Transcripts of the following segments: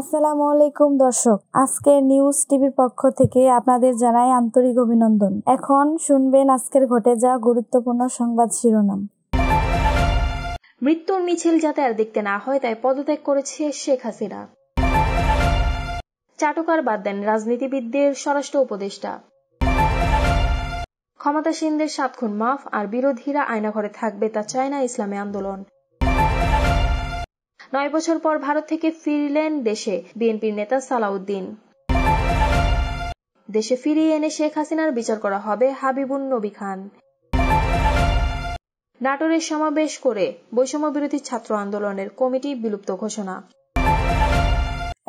আসসালামু আলাইকুম দর্শক আজকের নিউজ টিভির পক্ষ থেকে আপনাদের জানাই আন্তরিক অভিনন্দন এখন শুনবেন আজকের ঘটে যাওয়া গুরুত্বপূর্ণ সংবাদ শিরোনাম মৃত্যুর মিছিল যাতে আর দেখতে না হয় তাই পদত্যাগ করেছে শেখ হাসিনা চাটুকার বাদ দেন রাজনীতিবিদদের স্বরাষ্ট্র উপদেষ্টা ক্ষমতাসীনদের সাত খুন মাফ আর বিরোধীরা আয়নাঘরে থাকবে তা চায় না ইসলামী আন্দোলন নয় বছর পর ভারত থেকে ফিরলেন দেশে বিএনপির নেতা সালাউদ্দিন দেশে ফিরিয়ে এনে শেখ হাসিনার বিচার করা হবে হাবিবুন নবী খান নাটোরে সমাবেশ করে বৈষম্য বিরোধী ছাত্র আন্দোলনের কমিটি বিলুপ্ত ঘোষণা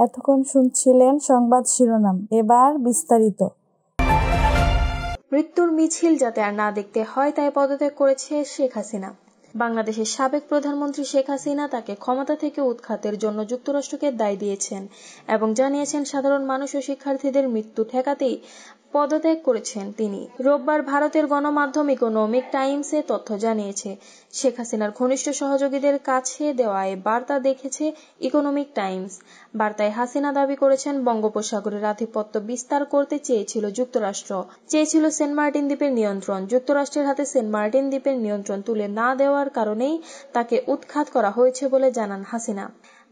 এতক্ষণ শুনছিলেন সংবাদ শিরোনাম এবার বিস্তারিত মৃত্যুর মিছিল যাতে আর না দেখতে হয় তাই পদত্যাগ করেছে শেখ হাসিনা বাংলাদেশের সাবেক প্রধানমন্ত্রী শেখ হাসিনা তাকে ক্ষমতা থেকে উৎখাতের জন্য যুক্তরাষ্ট্রকে দায় দিয়েছেন এবং জানিয়েছেন সাধারণ মানুষ ও শিক্ষার্থীদের মৃত্যু ঠেকাতেই পদত্যাগ করেছেন তিনি রোববার ভারতের গণমাধ্যম ইকোনমিক টাইমস এ তথ্য জানিয়েছে শেখ হাসিনার ঘনিষ্ঠ সহযোগীদের কাছে দেওয়া এ বার্তা দেখেছে ইকোনমিক টাইমস বার্তায় হাসিনা দাবি করেছেন বঙ্গোপসাগরের আধিপত্য বিস্তার করতে চেয়েছিল যুক্তরাষ্ট্র চেয়েছিল সেন্ট মার্টিন দ্বীপের নিয়ন্ত্রণ যুক্তরাষ্ট্রের হাতে সেন্ট মার্টিন দ্বীপের নিয়ন্ত্রণ তুলে না দেওয়ার কারণেই তাকে উৎখাত করা হয়েছে বলে জানান হাসিনা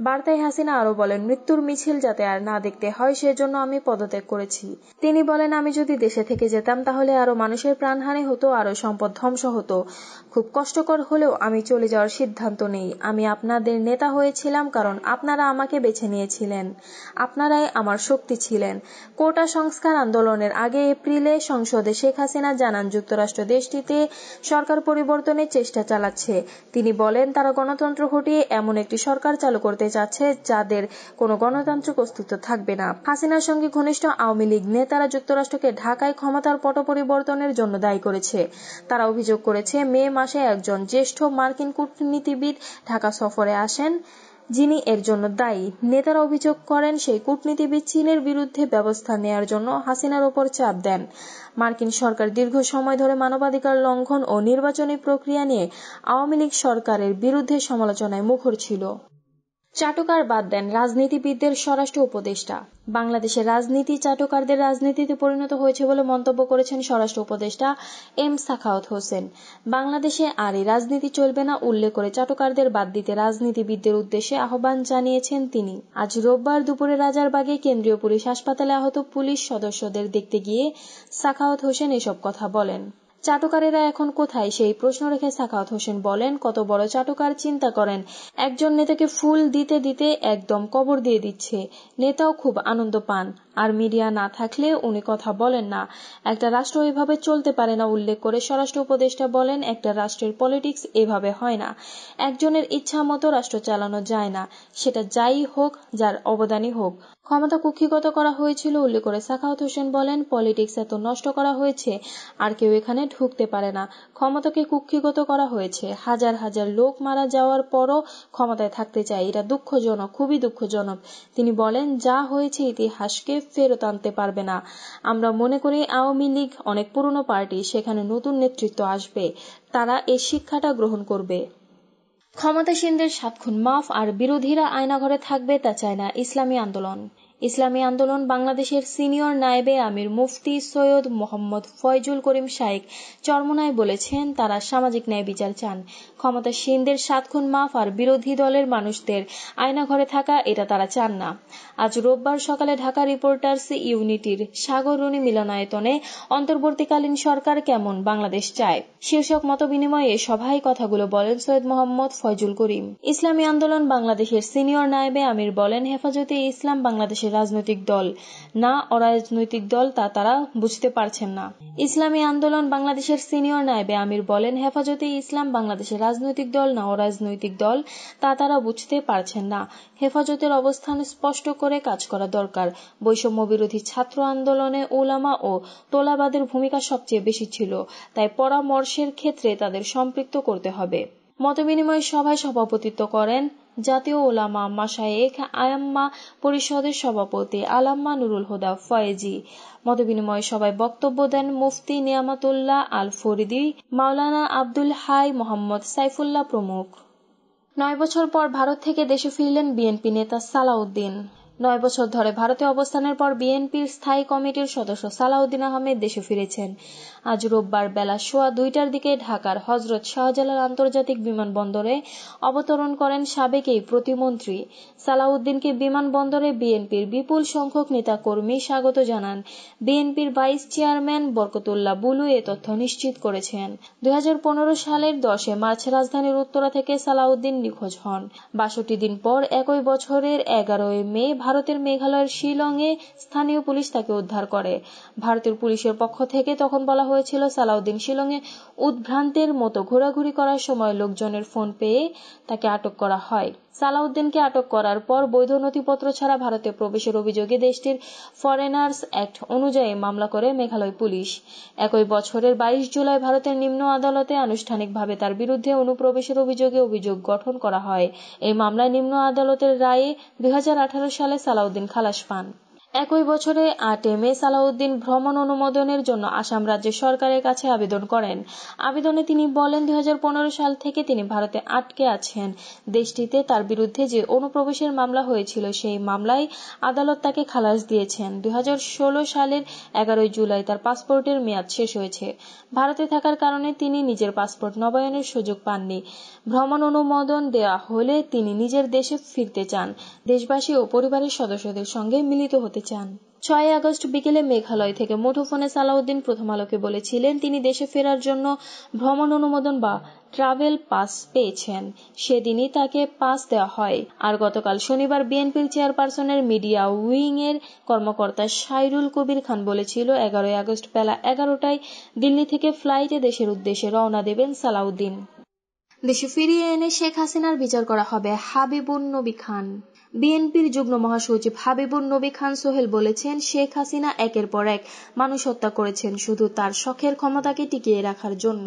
বার্তায় হাসিনা আরো বলেন মৃত্যুর মিছিল যাতে আর না দেখতে হয় সেজন্য আমি পদত্যাগ করেছি তিনি বলেন আমি যদি দেশে থেকে যেতাম তাহলে আরো মানুষের প্রাণহানি হতো আরো সম্পদ ধ্বংস হতো খুব কষ্টকর হলেও আমি চলে যাওয়ার সিদ্ধান্ত নেই আমি আপনাদের নেতা হয়েছিলাম কারণ আপনারা আমাকে বেছে নিয়েছিলেন আপনারাই আমার শক্তি ছিলেন কোটা সংস্কার আন্দোলনের আগে এপ্রিলে সংসদে শেখ হাসিনা জানান যুক্তরাষ্ট্র দেশটিতে সরকার পরিবর্তনের চেষ্টা চালাচ্ছে তিনি বলেন তারা গণতন্ত্র হটিয়ে এমন একটি সরকার চালু করতে হতে যাচ্ছে যাদের কোনো গণতান্ত্রিক অস্তিত্ব থাকবে না হাসিনার সঙ্গে ঘনিষ্ঠ আওয়ামী লীগ নেতারা যুক্তরাষ্ট্রকে ঢাকায় ক্ষমতার পট পরিবর্তনের জন্য দায়ী করেছে তারা অভিযোগ করেছে মে মাসে একজন জ্যেষ্ঠ মার্কিন কূটনীতিবিদ ঢাকা সফরে আসেন যিনি এর জন্য দায়ী নেতারা অভিযোগ করেন সেই কূটনীতিবিদ চীনের বিরুদ্ধে ব্যবস্থা নেয়ার জন্য হাসিনার ওপর চাপ দেন মার্কিন সরকার দীর্ঘ সময় ধরে মানবাধিকার লঙ্ঘন ও নির্বাচনী প্রক্রিয়া নিয়ে আওয়ামী লীগ সরকারের বিরুদ্ধে সমালোচনায় মুখর ছিল চাটকার বাদ দেন রাজনীতিবিদদের স্বরাষ্ট্র উপদেষ্টা বাংলাদেশের রাজনীতি চাটকারদের রাজনীতিতে পরিণত হয়েছে বলে মন্তব্য করেছেন স্বরাষ্ট্র উপদেষ্টা এম সাখাওয়াত হোসেন বাংলাদেশে আর রাজনীতি চলবে না উল্লেখ করে চাটকারদের বাদ দিতে রাজনীতিবিদদের উদ্দেশ্যে আহ্বান জানিয়েছেন তিনি আজ রোববার দুপুরে রাজারবাগে কেন্দ্রীয় পুলিশ হাসপাতালে আহত পুলিশ সদস্যদের দেখতে গিয়ে সাখাওয়াত হোসেন এসব কথা বলেন চাটুকারেরা এখন কোথায় সেই প্রশ্ন রেখে সাখাওয়াত হোসেন বলেন কত বড় চাটুকার চিন্তা করেন একজন নেতাকে ফুল দিতে দিতে একদম কবর দিয়ে দিচ্ছে নেতাও খুব আনন্দ পান আর মিডিয়া না থাকলে উনি কথা বলেন না একটা রাষ্ট্র এভাবে চলতে পারে না উল্লেখ করে স্বরাষ্ট্র উপদেষ্টা বলেন একটা রাষ্ট্রের পলিটিক্স এভাবে হয় না একজনের ইচ্ছা মতো রাষ্ট্র চালানো যায় না সেটা যাই হোক যার অবদানই হোক ক্ষমতা কুক্ষিগত করা হয়েছিল উল্লেখ করে সাখাওয়াত হোসেন বলেন পলিটিক্স এত নষ্ট করা হয়েছে আর কেউ এখানে ঢুকতে পারে না ক্ষমতাকে কুক্ষিগত করা হয়েছে হাজার হাজার লোক মারা যাওয়ার পরও ক্ষমতায় থাকতে চায় এটা দুঃখজনক খুবই দুঃখজনক তিনি বলেন যা হয়েছে ইতিহাসকে ফেরত আনতে পারবে না আমরা মনে করি আওয়ামী লীগ অনেক পুরনো পার্টি সেখানে নতুন নেতৃত্ব আসবে তারা এই শিক্ষাটা গ্রহণ করবে ক্ষমতাসীনদের সাত খুন মাফ আর বিরোধীরা আয়নাঘরে থাকবে তা চায় না ইসলামী আন্দোলন ইসলামী আন্দোলন বাংলাদেশের সিনিয়র নায়েবে আমির মুফতি সৈয়দ মোহাম্মদ ফয়জুল করিম শাইক চরমনায় বলেছেন তারা সামাজিক ন্যায় বিচার চান ক্ষমতাসীনদের সাত খুন মাফ আর বিরোধী দলের মানুষদের আয়নাঘরে থাকা এটা তারা চান না আজ রোববার সকালে ঢাকা রিপোর্টার্স ইউনিটির সাগররণী মিলনায়তনে অন্তর্বর্তীকালীন সরকার কেমন বাংলাদেশ চায় শীর্ষক মতবিনিময়ে সভায় কথাগুলো বলেন সৈয়দ মোহাম্মদ ফয়জুল করিম ইসলামী আন্দোলন বাংলাদেশের সিনিয়র নায়েবে আমির বলেন হেফাজতে ইসলাম বাংলাদেশের রাজনৈতিক দল না অরাজনৈতিক দল তা তারা বুঝতে পারছেন না ইসলামী আন্দোলন বাংলাদেশের সিনিয়র নায়েবে আমির বলেন হেফাজতে ইসলাম বাংলাদেশের রাজনৈতিক দল না অরাজনৈতিক দল তা তারা বুঝতে পারছেন না হেফাজতের অবস্থান স্পষ্ট করে কাজ করা দরকার বৈষম্য বিরোধী ছাত্র আন্দোলনে ওলামা ও তোলাবাদের ভূমিকা সবচেয়ে বেশি ছিল তাই পরামর্শের ক্ষেত্রে তাদের সম্পৃক্ত করতে হবে মতবিনিময় সভায় সভাপতিত্ব করেন জাতীয় ওলামা মাসায়েক আয়াম্মা পরিষদের সভাপতি আলাম্মা নুরুল হুদা ফয়েজি মতবিনিময় সভায় বক্তব্য দেন মুফতি নিয়ামাতুল্লাহ আল ফরিদি মাওলানা আব্দুল হাই মোহাম্মদ সাইফুল্লাহ প্রমুখ নয় বছর পর ভারত থেকে দেশে ফিরলেন বিএনপি নেতা সালাউদ্দিন নয় বছর ধরে ভারতে অবস্থানের পর বিএনপির স্থায়ী কমিটির সদস্য সালাউদ্দিন আহমেদ দেশে ফিরেছেন আজ রোববার বেলা সোয়া দুইটার দিকে ঢাকার হজরত শাহজালাল আন্তর্জাতিক বিমানবন্দরে অবতরণ করেন সাবেক এই প্রতিমন্ত্রী সালাউদ্দিনকে বিমানবন্দরে বিএনপির বিপুল সংখ্যক নেতা কর্মী স্বাগত জানান বিএনপির ভাইস চেয়ারম্যান বরকতুল্লাহ বুলু এ তথ্য নিশ্চিত করেছেন দুই সালের দশে মার্চ রাজধানীর উত্তরা থেকে সালাউদ্দিন নিখোঁজ হন বাষট্টি দিন পর একই বছরের এগারোই মে ভারতের মেঘালয়ের শিলংয়ে স্থানীয় পুলিশ তাকে উদ্ধার করে ভারতের পুলিশের পক্ষ থেকে তখন বলা হয়েছিল সালাউদ্দিন শিলংয়ে উদ্ভ্রান্তের মতো ঘোরাঘুরি করার সময় লোকজনের ফোন পেয়ে তাকে আটক করা হয় সালাউদ্দিনকে আটক করার পর বৈধ নথিপত্র ছাড়া ভারতে প্রবেশের অভিযোগে দেশটির ফরেনার্স অ্যাক্ট অনুযায়ী মামলা করে মেঘালয় পুলিশ একই বছরের বাইশ জুলাই ভারতের নিম্ন আদালতে আনুষ্ঠানিকভাবে তার বিরুদ্ধে অনুপ্রবেশের অভিযোগে অভিযোগ গঠন করা হয় এই মামলায় নিম্ন আদালতের রায়ে দুই সালে সালাউদ্দিন খালাস পান একই বছরে আটে মে সালাউদ্দিন ভ্রমণ অনুমোদনের জন্য আসাম রাজ্য সরকারের কাছে আবেদন করেন আবেদনে তিনি বলেন দুই সাল থেকে তিনি ভারতে আটকে আছেন দেশটিতে তার বিরুদ্ধে যে অনুপ্রবেশের মামলা হয়েছিল সেই মামলায় আদালত তাকে খালাস দিয়েছেন দুই সালের এগারোই জুলাই তার পাসপোর্টের মেয়াদ শেষ হয়েছে ভারতে থাকার কারণে তিনি নিজের পাসপোর্ট নবায়নের সুযোগ পাননি ভ্রমণ অনুমোদন দেওয়া হলে তিনি নিজের দেশে ফিরতে চান দেশবাসী ও পরিবারের সদস্যদের সঙ্গে মিলিত হতে চান ছয় আগস্ট বিকেলে মেঘালয় থেকে মুঠোফোনে সালাউদ্দিন প্রথম আলোকে বলেছিলেন তিনি দেশে ফেরার জন্য ভ্রমণ অনুমোদন বা ট্রাভেল পাস পেয়েছেন সেদিনই তাকে পাস দেওয়া হয় আর গতকাল শনিবার বিএনপির চেয়ারপারসনের মিডিয়া উইং এর কর্মকর্তা সাইরুল কবির খান বলেছিল এগারোই আগস্ট বেলা এগারোটায় দিল্লি থেকে ফ্লাইটে দেশের উদ্দেশ্যে রওনা দেবেন সালাউদ্দিন দেশে ফিরিয়ে এনে শেখ হাসিনার বিচার করা হবে হাবিবুন নবী খান বিএনপির যুগ্ম মহাসচিব হাবিবুর নবী খান সোহেল বলেছেন শেখ হাসিনা একের পর এক মানুষ হত্যা করেছেন শুধু তার শখের ক্ষমতাকে টিকিয়ে রাখার জন্য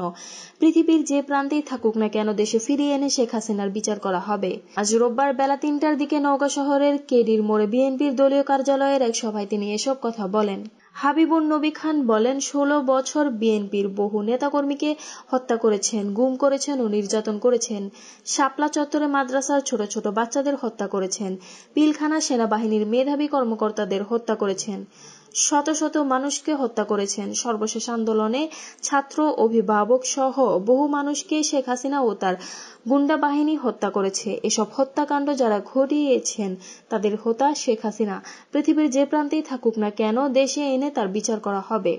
পৃথিবীর যে প্রান্তেই থাকুক না কেন দেশে ফিরিয়ে এনে শেখ হাসিনার বিচার করা হবে আজ রোববার বেলা তিনটার দিকে নওগাঁ শহরের কেডির মোড়ে বিএনপির দলীয় কার্যালয়ের এক সভায় তিনি এসব কথা বলেন হাবিবুর নবী খান বলেন ষোলো বছর বিএনপির বহু নেতাকর্মীকে হত্যা করেছেন গুম করেছেন ও নির্যাতন করেছেন শাপলা চত্বরে মাদ্রাসার ছোট ছোট বাচ্চাদের হত্যা করেছেন পিলখানা সেনাবাহিনীর মেধাবী কর্মকর্তাদের হত্যা করেছেন শত শত মানুষকে হত্যা করেছেন সর্বশেষ আন্দোলনে ছাত্র অভিভাবক সহ বহু মানুষকে শেখ হাসিনা ও তার গুন্ডা বাহিনী হত্যা করেছে এসব হত্যাকাণ্ড যারা ঘটিয়েছেন তাদের হোতা শেখ হাসিনা পৃথিবীর যে প্রান্তেই থাকুক না কেন দেশে এনে তার বিচার করা হবে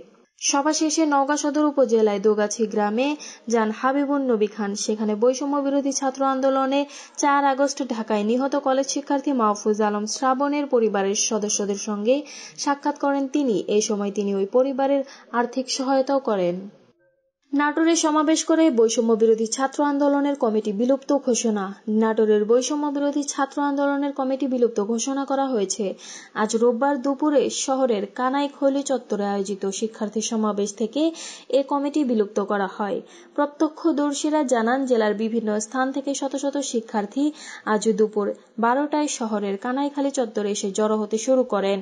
সভা শেষে নওগাঁ সদর উপজেলায় দোগাছি গ্রামে যান হাবিবুন নবী খান সেখানে বৈষম্য বিরোধী ছাত্র আন্দোলনে চার আগস্ট ঢাকায় নিহত কলেজ শিক্ষার্থী মাহফুজ আলম শ্রাবণের পরিবারের সদস্যদের সঙ্গে সাক্ষাৎ করেন তিনি এ সময় তিনি ওই পরিবারের আর্থিক সহায়তাও করেন নাটোরে সমাবেশ করে বৈষম্য বিরোধী ছাত্র আন্দোলনের কমিটি বিলুপ্ত ঘোষণা নাটোরের বৈষম্য বিরোধী ছাত্র আন্দোলনের কমিটি বিলুপ্ত ঘোষণা করা হয়েছে আজ রোববার দুপুরে শহরের কানাই কানাইখলি চত্বরে আয়োজিত শিক্ষার্থী সমাবেশ থেকে এ কমিটি বিলুপ্ত করা হয় প্রত্যক্ষদর্শীরা জানান জেলার বিভিন্ন স্থান থেকে শত শত শিক্ষার্থী আজ দুপুর বারোটায় শহরের কানাইখালী চত্বরে এসে জড়ো হতে শুরু করেন